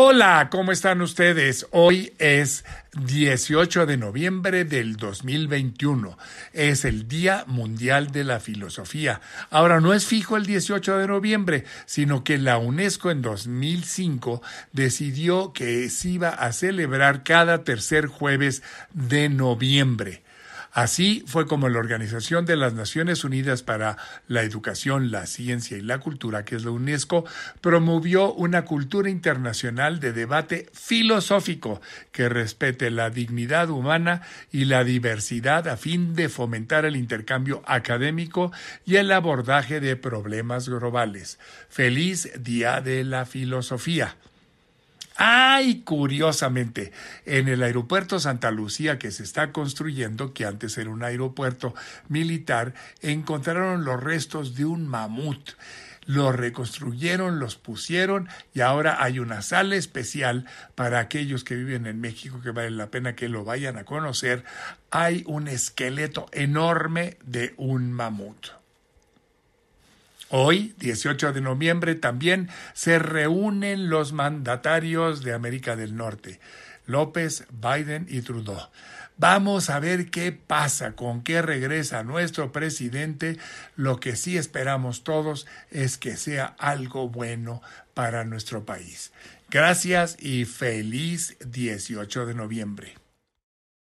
Hola, ¿cómo están ustedes? Hoy es 18 de noviembre del 2021. Es el Día Mundial de la Filosofía. Ahora no es fijo el 18 de noviembre, sino que la UNESCO en 2005 decidió que se iba a celebrar cada tercer jueves de noviembre. Así fue como la Organización de las Naciones Unidas para la Educación, la Ciencia y la Cultura, que es la UNESCO, promovió una cultura internacional de debate filosófico que respete la dignidad humana y la diversidad a fin de fomentar el intercambio académico y el abordaje de problemas globales. Feliz Día de la Filosofía. Ay, curiosamente, en el aeropuerto Santa Lucía que se está construyendo, que antes era un aeropuerto militar, encontraron los restos de un mamut los reconstruyeron, los pusieron y ahora hay una sala especial para aquellos que viven en México que vale la pena que lo vayan a conocer. Hay un esqueleto enorme de un mamut. Hoy, 18 de noviembre, también se reúnen los mandatarios de América del Norte, López, Biden y Trudeau. Vamos a ver qué pasa, con qué regresa nuestro presidente. Lo que sí esperamos todos es que sea algo bueno para nuestro país. Gracias y feliz 18 de noviembre.